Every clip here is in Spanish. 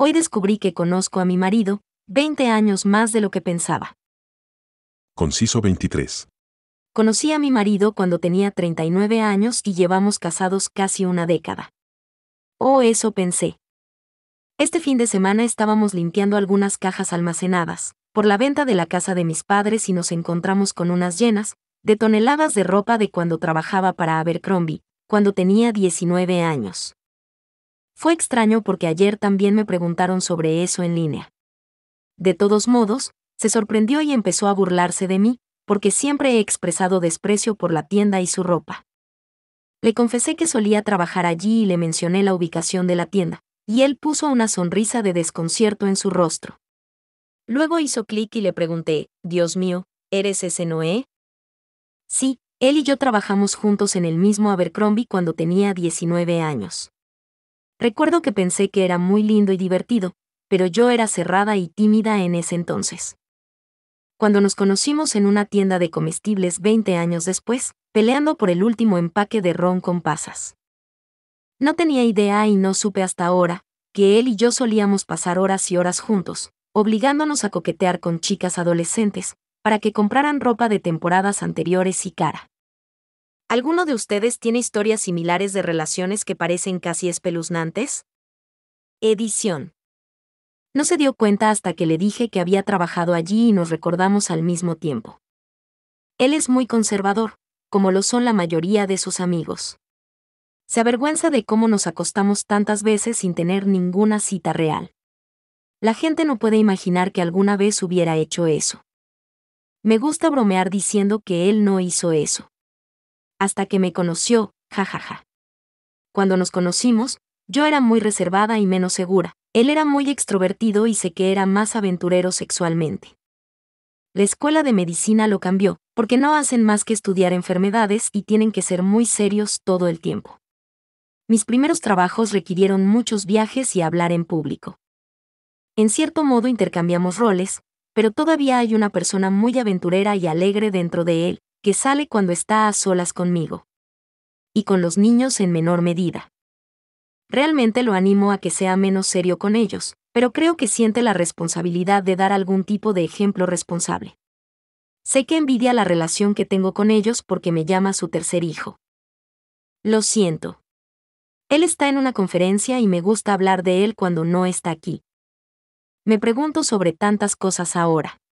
Hoy descubrí que conozco a mi marido, 20 años más de lo que pensaba. Conciso 23. Conocí a mi marido cuando tenía 39 años y llevamos casados casi una década. Oh, eso pensé. Este fin de semana estábamos limpiando algunas cajas almacenadas, por la venta de la casa de mis padres y nos encontramos con unas llenas, de toneladas de ropa de cuando trabajaba para Abercrombie, cuando tenía 19 años. Fue extraño porque ayer también me preguntaron sobre eso en línea. De todos modos, se sorprendió y empezó a burlarse de mí, porque siempre he expresado desprecio por la tienda y su ropa. Le confesé que solía trabajar allí y le mencioné la ubicación de la tienda, y él puso una sonrisa de desconcierto en su rostro. Luego hizo clic y le pregunté, Dios mío, ¿eres ese Noé? Sí, él y yo trabajamos juntos en el mismo Abercrombie cuando tenía 19 años. Recuerdo que pensé que era muy lindo y divertido, pero yo era cerrada y tímida en ese entonces. Cuando nos conocimos en una tienda de comestibles 20 años después, peleando por el último empaque de ron con pasas. No tenía idea y no supe hasta ahora, que él y yo solíamos pasar horas y horas juntos, obligándonos a coquetear con chicas adolescentes, para que compraran ropa de temporadas anteriores y cara. ¿Alguno de ustedes tiene historias similares de relaciones que parecen casi espeluznantes? Edición. No se dio cuenta hasta que le dije que había trabajado allí y nos recordamos al mismo tiempo. Él es muy conservador, como lo son la mayoría de sus amigos. Se avergüenza de cómo nos acostamos tantas veces sin tener ninguna cita real. La gente no puede imaginar que alguna vez hubiera hecho eso. Me gusta bromear diciendo que él no hizo eso hasta que me conoció, jajaja. Cuando nos conocimos, yo era muy reservada y menos segura, él era muy extrovertido y sé que era más aventurero sexualmente. La escuela de medicina lo cambió, porque no hacen más que estudiar enfermedades y tienen que ser muy serios todo el tiempo. Mis primeros trabajos requirieron muchos viajes y hablar en público. En cierto modo intercambiamos roles, pero todavía hay una persona muy aventurera y alegre dentro de él, que sale cuando está a solas conmigo. Y con los niños en menor medida. Realmente lo animo a que sea menos serio con ellos, pero creo que siente la responsabilidad de dar algún tipo de ejemplo responsable. Sé que envidia la relación que tengo con ellos porque me llama su tercer hijo. Lo siento. Él está en una conferencia y me gusta hablar de él cuando no está aquí. Me pregunto sobre tantas cosas ahora.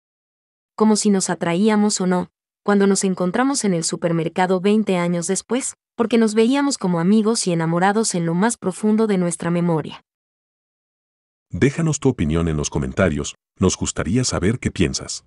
Como si nos atraíamos o no, cuando nos encontramos en el supermercado 20 años después, porque nos veíamos como amigos y enamorados en lo más profundo de nuestra memoria. Déjanos tu opinión en los comentarios, nos gustaría saber qué piensas.